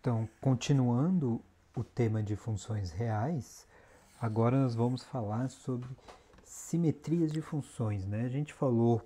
Então, continuando o tema de funções reais, agora nós vamos falar sobre simetrias de funções. Né? A gente falou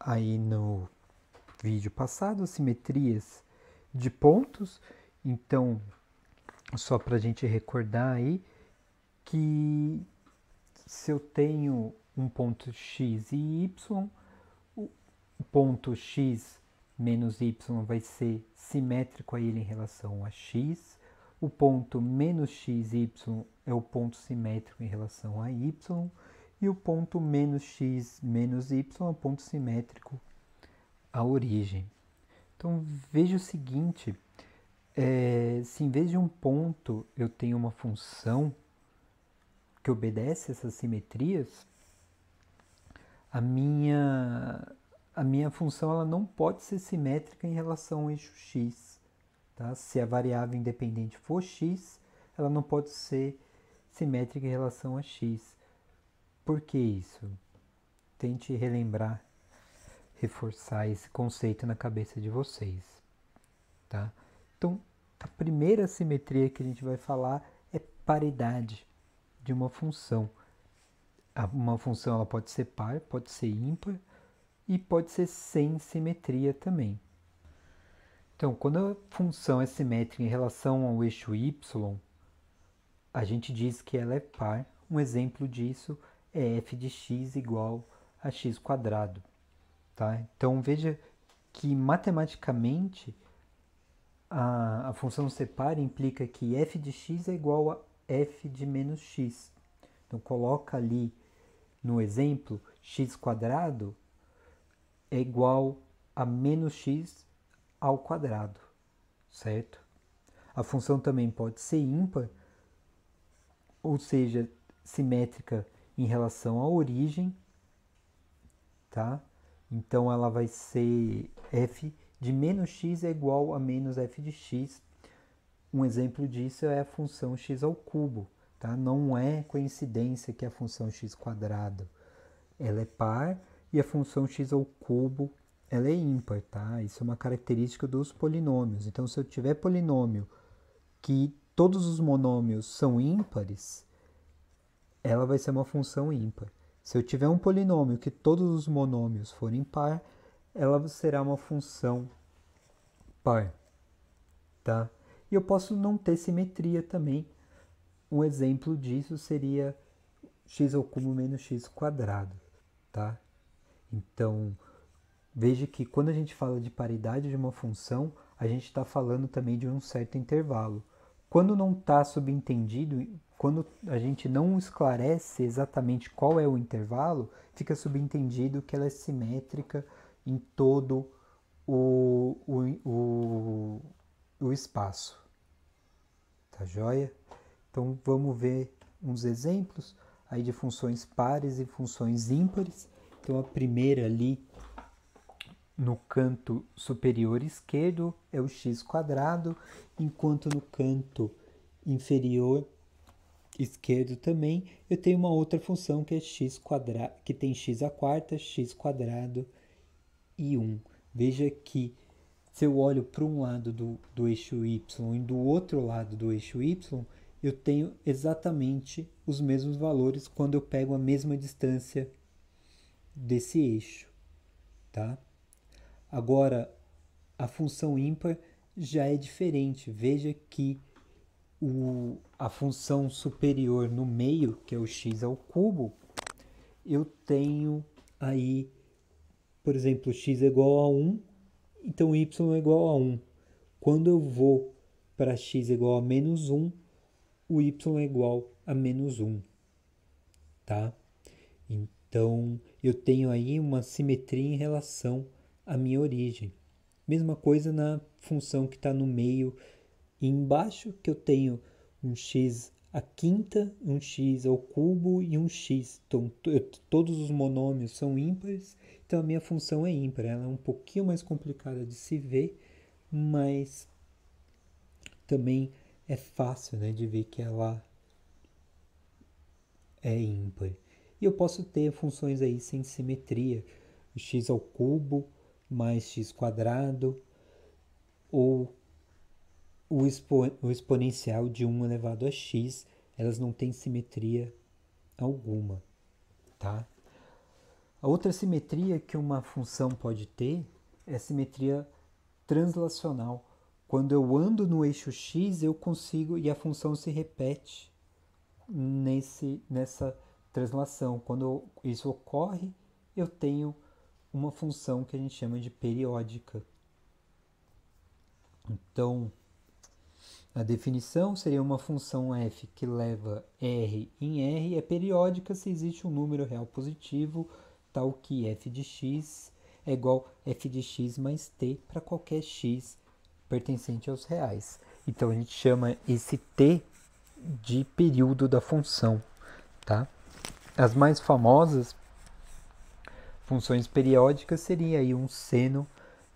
aí no vídeo passado simetrias de pontos, então, só para a gente recordar aí que se eu tenho um ponto x e y, o ponto x menos y vai ser simétrico a ele em relação a x. O ponto menos xy é o ponto simétrico em relação a y. E o ponto menos x menos y é o ponto simétrico à origem. Então veja o seguinte, é, se em vez de um ponto eu tenho uma função que obedece essas simetrias, a minha a minha função ela não pode ser simétrica em relação ao eixo x. Tá? Se a variável independente for x, ela não pode ser simétrica em relação a x. Por que isso? Tente relembrar, reforçar esse conceito na cabeça de vocês. Tá? Então, a primeira simetria que a gente vai falar é paridade de uma função. Uma função ela pode ser par, pode ser ímpar, e pode ser sem simetria também. Então, quando a função é simétrica em relação ao eixo y, a gente diz que ela é par. Um exemplo disso é f de x igual a x quadrado. Tá? Então, veja que matematicamente a, a função ser par implica que f de x é igual a f de menos x. Então, coloca ali no exemplo x quadrado é igual a menos x ao quadrado, certo? A função também pode ser ímpar, ou seja, simétrica em relação à origem, tá? Então ela vai ser f de menos x é igual a menos f de x. Um exemplo disso é a função x ao cubo, tá? Não é coincidência que a função x quadrado ela é par, e a função x ao cubo ela é ímpar, tá? Isso é uma característica dos polinômios. Então, se eu tiver polinômio que todos os monômios são ímpares, ela vai ser uma função ímpar. Se eu tiver um polinômio que todos os monômios forem par, ela será uma função par, tá? E eu posso não ter simetria também. Um exemplo disso seria x ao cubo menos x quadrado, tá? Então, veja que quando a gente fala de paridade de uma função, a gente está falando também de um certo intervalo. Quando não está subentendido, quando a gente não esclarece exatamente qual é o intervalo, fica subentendido que ela é simétrica em todo o, o, o, o espaço. Tá joia? Então vamos ver uns exemplos aí de funções pares e funções ímpares. Então a primeira ali no canto superior esquerdo é o x quadrado, enquanto no canto inferior esquerdo também eu tenho uma outra função que é x quadrado, que tem x a quarta, x quadrado e 1. Veja que se eu olho para um lado do, do eixo y e do outro lado do eixo y, eu tenho exatamente os mesmos valores quando eu pego a mesma distância desse eixo, tá? Agora, a função ímpar já é diferente. Veja que o, a função superior no meio, que é o x ao cubo, eu tenho aí, por exemplo, x é igual a 1, então y é igual a 1. Quando eu vou para x igual a menos 1, o y é igual a menos 1, tá? Então, eu tenho aí uma simetria em relação à minha origem. Mesma coisa na função que está no meio e embaixo, que eu tenho um x à quinta, um x ao cubo e um x. Então, todos os monômios são ímpares, então a minha função é ímpar. Ela é um pouquinho mais complicada de se ver, mas também é fácil né, de ver que ela é ímpar. E eu posso ter funções aí sem simetria, x ao cubo mais x quadrado, ou o, expo o exponencial de 1 elevado a x, elas não têm simetria alguma, tá? A outra simetria que uma função pode ter é a simetria translacional. Quando eu ando no eixo x, eu consigo e a função se repete nesse nessa translação. Quando isso ocorre, eu tenho uma função que a gente chama de periódica. Então, a definição seria uma função f que leva r em r é periódica se existe um número real positivo, tal que f de x é igual f de x mais t para qualquer x pertencente aos reais. Então a gente chama esse t de período da função, tá? As mais famosas funções periódicas seriam aí um seno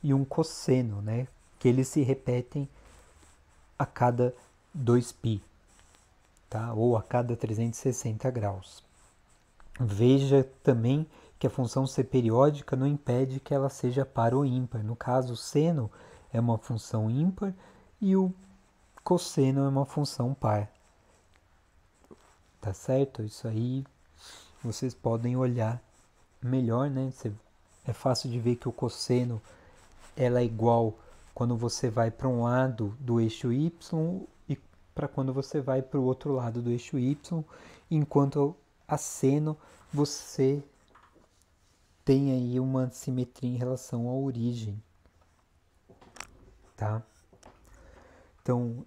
e um cosseno, né? Que eles se repetem a cada 2π, tá? Ou a cada 360 graus. Veja também que a função ser periódica não impede que ela seja par ou ímpar. No caso, o seno é uma função ímpar e o cosseno é uma função par. Tá certo? Isso aí vocês podem olhar melhor, né? é fácil de ver que o cosseno ela é igual quando você vai para um lado do eixo y e para quando você vai para o outro lado do eixo y, enquanto aceno você tem aí uma simetria em relação à origem, tá? Então,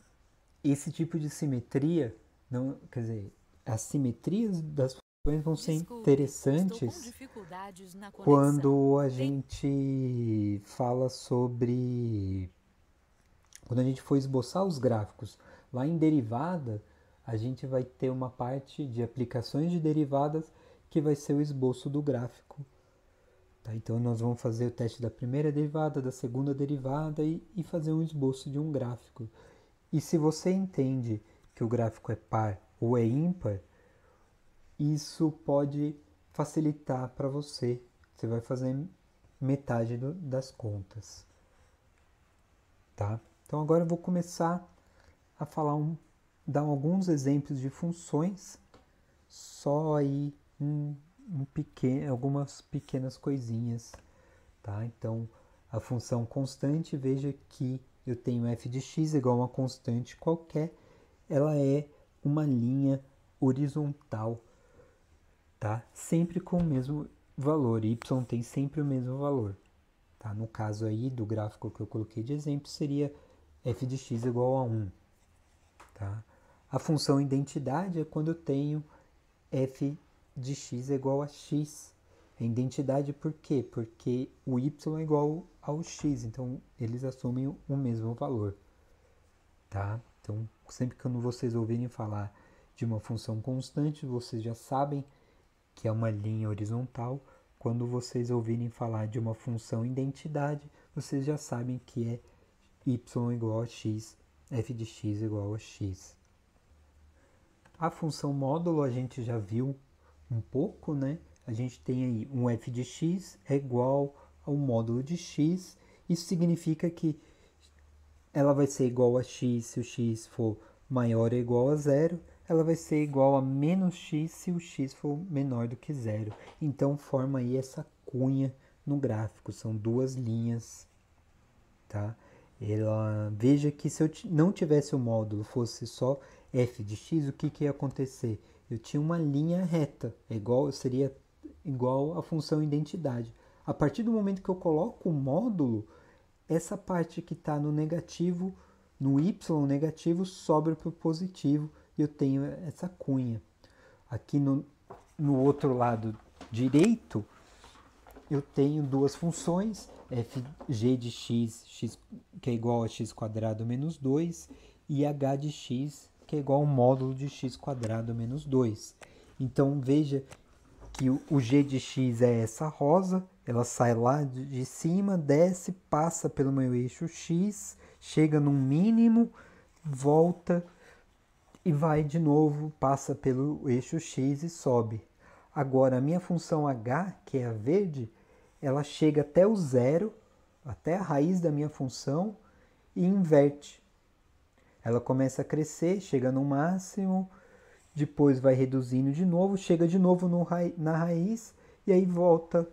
esse tipo de simetria, não, quer dizer, as simetrias das questões vão ser Desculpe, interessantes quando a gente fala sobre. Quando a gente for esboçar os gráficos. Lá em derivada, a gente vai ter uma parte de aplicações de derivadas que vai ser o esboço do gráfico. Tá? Então, nós vamos fazer o teste da primeira derivada, da segunda derivada e, e fazer um esboço de um gráfico. E se você entende que o gráfico é par ou é ímpar, isso pode facilitar para você. Você vai fazer metade do, das contas. Tá? Então agora eu vou começar a falar um, dar alguns exemplos de funções, só aí um, um pequeno, algumas pequenas coisinhas, tá? Então a função constante, veja que eu tenho f de x igual a uma constante qualquer, ela é uma linha horizontal tá? Sempre com o mesmo valor, y tem sempre o mesmo valor, tá? No caso aí do gráfico que eu coloquei de exemplo, seria f de x igual a 1, tá? A função identidade é quando eu tenho f de x igual a x. A é identidade por quê? Porque o y é igual ao x, então eles assumem o mesmo valor, tá? Então, sempre que vocês ouvirem falar de uma função constante, vocês já sabem que é uma linha horizontal. Quando vocês ouvirem falar de uma função identidade, vocês já sabem que é y igual a x, f de x igual a x. A função módulo a gente já viu um pouco, né? A gente tem aí um f de x é igual ao módulo de x. Isso significa que ela vai ser igual a x se o x for maior ou igual a zero ela vai ser igual a menos x se o x for menor do que zero. Então forma aí essa cunha no gráfico, são duas linhas, tá? Ela, veja que se eu não tivesse o módulo, fosse só f de x, o que, que ia acontecer? Eu tinha uma linha reta, é igual seria igual à função identidade. A partir do momento que eu coloco o módulo, essa parte que está no negativo, no y negativo, sobra para o positivo eu tenho essa cunha. Aqui no, no outro lado direito, eu tenho duas funções, fg de x, x que é igual a x quadrado menos 2, e h de x, que é igual ao módulo de x quadrado menos 2. Então, veja que o g de x é essa rosa, ela sai lá de cima, desce, passa pelo meu eixo x, chega num mínimo, volta e vai de novo, passa pelo eixo X e sobe. Agora, a minha função h, que é a verde, ela chega até o zero, até a raiz da minha função, e inverte. Ela começa a crescer, chega no máximo, depois vai reduzindo de novo, chega de novo raiz, na raiz, e aí volta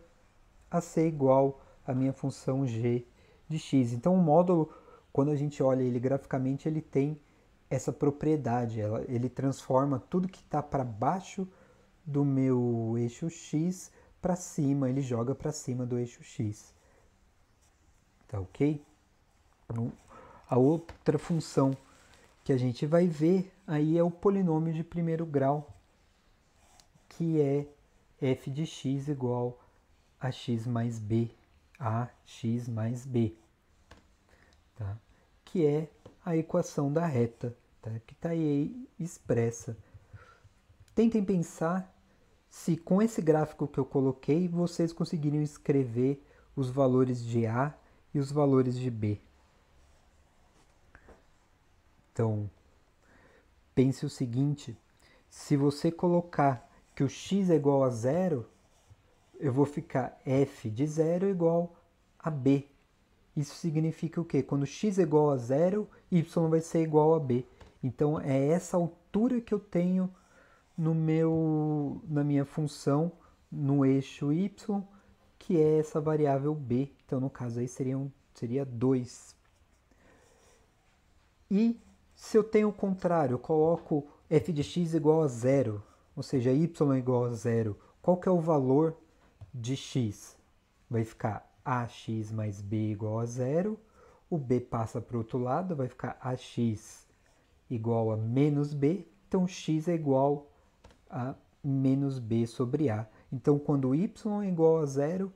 a ser igual à minha função g de x. Então, o módulo, quando a gente olha ele graficamente, ele tem essa propriedade. Ela, ele transforma tudo que está para baixo do meu eixo X para cima, ele joga para cima do eixo X. Tá ok? Então, a outra função que a gente vai ver aí é o polinômio de primeiro grau, que é f de x igual a x mais b, a x mais b, tá? que é a equação da reta, tá? que está aí expressa. Tentem pensar se com esse gráfico que eu coloquei vocês conseguiriam escrever os valores de A e os valores de B. Então, pense o seguinte: se você colocar que o x é igual a zero, eu vou ficar f de zero igual a b isso significa o quê? Quando x é igual a zero, y vai ser igual a b. Então é essa altura que eu tenho no meu, na minha função no eixo y, que é essa variável b. Então no caso aí seria, um, seria 2. E se eu tenho o contrário, eu coloco f de x igual a zero, ou seja, y igual a zero, qual que é o valor de x? Vai ficar ax mais b igual a zero, o b passa para o outro lado, vai ficar ax igual a menos b, então x é igual a menos b sobre a. Então, quando y é igual a zero,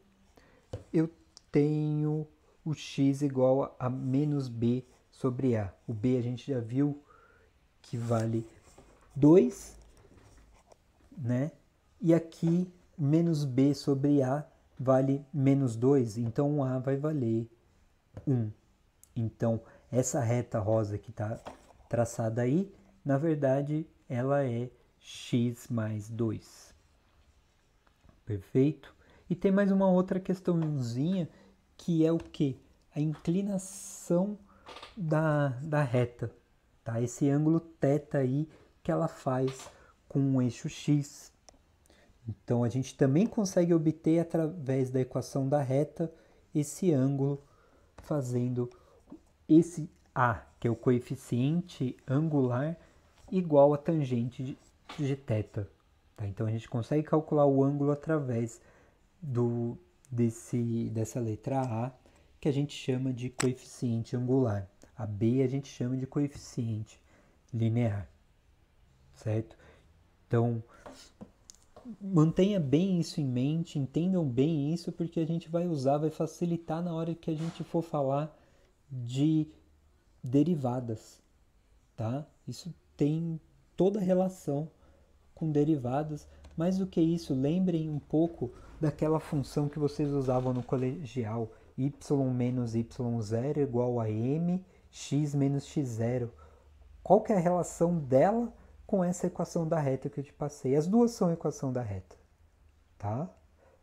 eu tenho o x igual a, menos b sobre a. O b a gente já viu que vale 2, né? E aqui, menos b sobre a vale menos 2, então o A vai valer 1. Então, essa reta rosa que está traçada aí, na verdade, ela é x mais 2. Perfeito? E tem mais uma outra questãozinha, que é o que? A inclinação da, da reta, tá? Esse ângulo θ aí que ela faz com o eixo x então a gente também consegue obter através da equação da reta esse ângulo fazendo esse A, que é o coeficiente angular, igual a tangente de, θ. Tá? Então a gente consegue calcular o ângulo através do, desse, dessa letra A, que a gente chama de coeficiente angular. A B a gente chama de coeficiente linear, certo? Então, mantenha bem isso em mente, entendam bem isso, porque a gente vai usar, vai facilitar na hora que a gente for falar de derivadas, tá? Isso tem toda relação com derivadas. Mais do que isso, lembrem um pouco daquela função que vocês usavam no colegial, y menos y0 igual a m, x menos x0. Qual que é a relação dela com essa equação da reta que eu te passei. As duas são equação da reta, tá?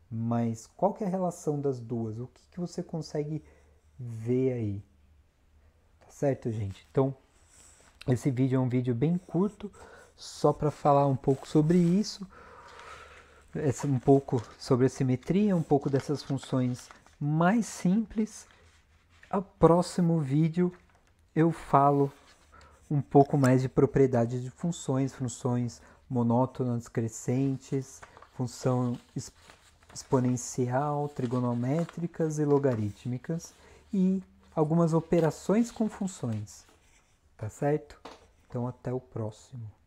Mas qual que é a relação das duas? O que, que você consegue ver aí? Tá certo, gente? Então, esse vídeo é um vídeo bem curto, só para falar um pouco sobre isso, um pouco sobre a simetria, um pouco dessas funções mais simples. No próximo vídeo eu falo um pouco mais de propriedade de funções, funções monótonas, crescentes, função exponencial, trigonométricas e logarítmicas e algumas operações com funções. Tá certo? Então até o próximo.